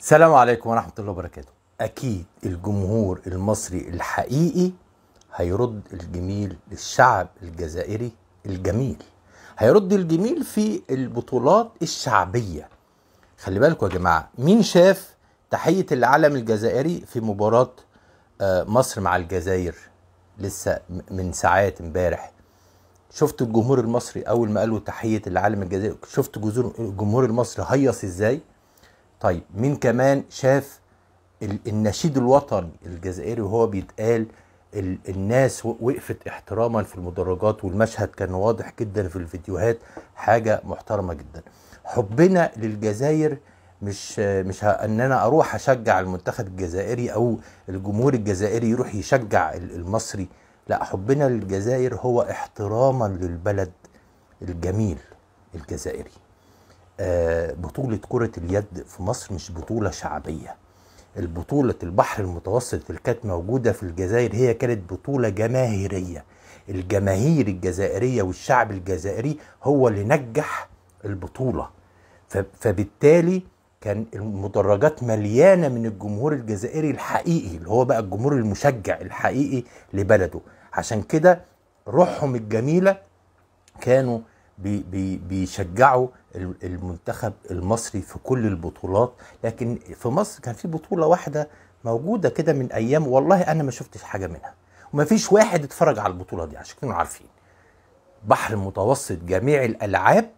السلام عليكم ورحمة الله وبركاته أكيد الجمهور المصري الحقيقي هيرد الجميل للشعب الجزائري الجميل هيرد الجميل في البطولات الشعبية خلي بالكم يا جماعة مين شاف تحية العلم الجزائري في مباراة آه، مصر مع الجزائر لسه من ساعات امبارح شفت الجمهور المصري اول ما قالوا تحيه العالم الجزائري شفت الجمهور المصري هيص ازاي طيب مين كمان شاف النشيد الوطني الجزائري وهو بيتقال الناس وقفت احتراما في المدرجات والمشهد كان واضح جدا في الفيديوهات حاجة محترمة جدا حبنا للجزائر مش مش ان انا اروح اشجع المنتخب الجزائري او الجمهور الجزائري يروح يشجع المصري لا حبنا للجزائر هو احتراما للبلد الجميل الجزائري آه، بطولة كرة اليد في مصر مش بطولة شعبية البطولة البحر المتوسط اللي كانت موجودة في الجزائر هي كانت بطولة جماهيرية الجماهير الجزائرية والشعب الجزائري هو اللي نجح البطولة فبالتالي كان المدرجات مليانة من الجمهور الجزائري الحقيقي اللي هو بقى الجمهور المشجع الحقيقي لبلده عشان كده روحهم الجميلة كانوا بي بي بيشجعوا المنتخب المصري في كل البطولات لكن في مصر كان في بطوله واحده موجوده كده من ايام والله انا ما شفتش حاجه منها وما فيش واحد اتفرج على البطوله دي عشان كانوا عارفين بحر متوسط جميع الالعاب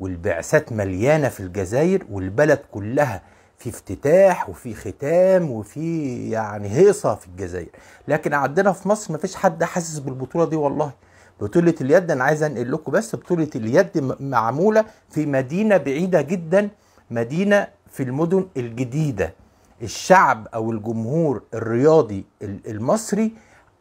والبعثات مليانه في الجزائر والبلد كلها في افتتاح وفي ختام وفي يعني هيصه في الجزائر لكن عندنا في مصر ما فيش حد حاسس بالبطوله دي والله بطولة اليد أنا عايز أنقل لكم بس بطولة اليد معمولة في مدينة بعيدة جدا مدينة في المدن الجديدة الشعب أو الجمهور الرياضي المصري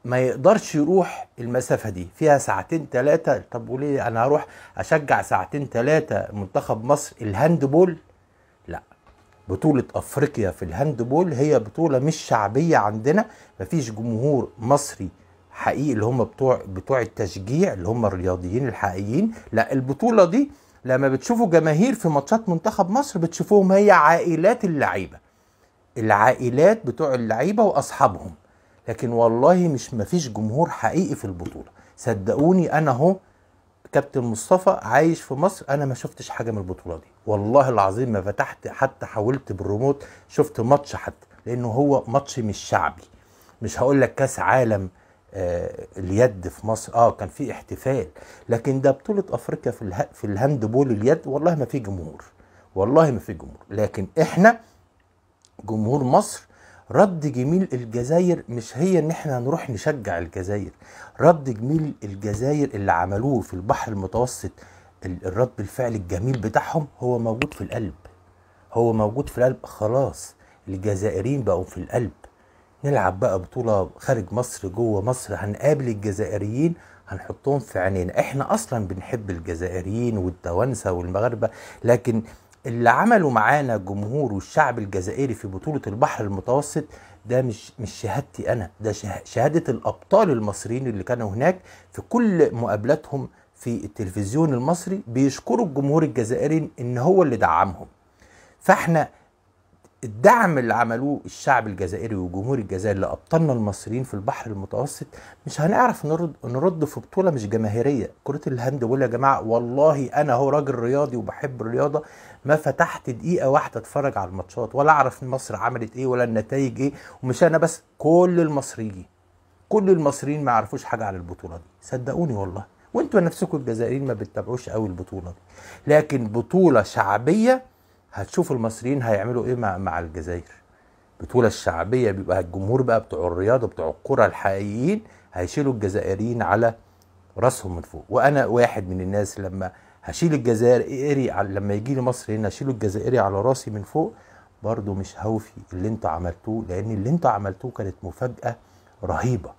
ما يقدرش يروح المسافة دي فيها ساعتين ثلاثة طب وليه أنا هروح أشجع ساعتين ثلاثة منتخب مصر الهاندبول لا بطولة أفريقيا في الهاندبول هي بطولة مش شعبية عندنا مفيش جمهور مصري حقيقي اللي هم بتوع بتوع التشجيع اللي هم الرياضيين الحقيقيين لا البطوله دي لما بتشوفوا جماهير في ماتشات منتخب مصر بتشوفوهم هي عائلات اللعيبه العائلات بتوع اللعيبه واصحابهم لكن والله مش مفيش جمهور حقيقي في البطوله صدقوني انا اهو كابتن مصطفى عايش في مصر انا ما شفتش حاجه من البطوله دي والله العظيم ما فتحت حتى حاولت بالريموت شفت ماتش حتى لانه هو ماتش مش شعبي مش هقول لك كاس عالم آه، اليد في مصر اه كان في احتفال لكن ده بطوله افريقيا في اله... في الهاند بول اليد والله ما في جمهور والله ما في جمهور لكن احنا جمهور مصر رد جميل الجزائر مش هي ان احنا هنروح نشجع الجزائر رد جميل الجزائر اللي عملوه في البحر المتوسط الرد الفعل الجميل بتاعهم هو موجود في القلب هو موجود في القلب خلاص الجزائريين بقوا في القلب نلعب بقى بطوله خارج مصر جوه مصر هنقابل الجزائريين هنحطهم في عينينا احنا اصلا بنحب الجزائريين والتوانسه والمغاربه لكن اللي عملوا معانا جمهور والشعب الجزائري في بطوله البحر المتوسط ده مش مش شهادتي انا ده شهاده الابطال المصريين اللي كانوا هناك في كل مقابلاتهم في التلفزيون المصري بيشكروا الجمهور الجزائري ان هو اللي دعمهم فاحنا الدعم اللي عملوه الشعب الجزائري وجمهور الجزائر لابطالنا المصريين في البحر المتوسط مش هنعرف نرد نرد في بطوله مش جماهيريه كره الهند بقول يا جماعه والله انا هو راجل رياضي وبحب الرياضه ما فتحت دقيقه واحده اتفرج على الماتشات ولا اعرف مصر عملت ايه ولا النتائج ايه ومش انا بس كل المصريين كل المصريين ما يعرفوش حاجه على البطوله دي صدقوني والله وانتوا نفسكم الجزائريين ما بتتابعوش قوي البطوله دي لكن بطوله شعبيه هتشوف المصريين هيعملوا ايه مع, مع الجزائر بطولة الشعبية بيبقى الجمهور بقى بتوع الرياضة بتوع الكرة الحقيقيين هيشيلوا الجزائريين على راسهم من فوق وانا واحد من الناس لما هشيل الجزائري لما يجي لي مصر هنا اشيل الجزائري على راسي من فوق برضه مش هوفي اللي انتوا عملتوه لان اللي انتوا عملتوه كانت مفاجاه رهيبه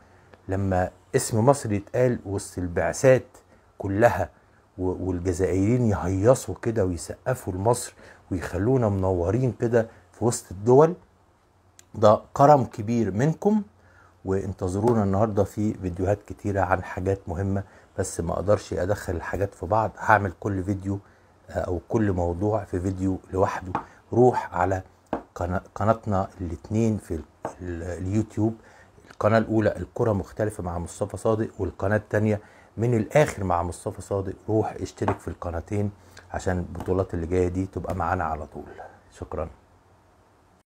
لما اسم مصر يتقال وسط البعثات كلها والجزائريين يهيصوا كده ويسقفوا لمصر ويخلونا منورين كده في وسط الدول ده كرم كبير منكم وانتظرونا النهارده في فيديوهات كتيره عن حاجات مهمه بس ما اقدرش ادخل الحاجات في بعض هعمل كل فيديو آه، او كل موضوع في فيديو لوحده روح على قناتنا الاثنين في اليوتيوب القناه الاولى الكره مختلفه مع مصطفى صادق والقناه الثانيه من الاخر مع مصطفى صادق روح اشترك في القناتين عشان البطولات اللي جايه دي تبقى معانا على طول شكرا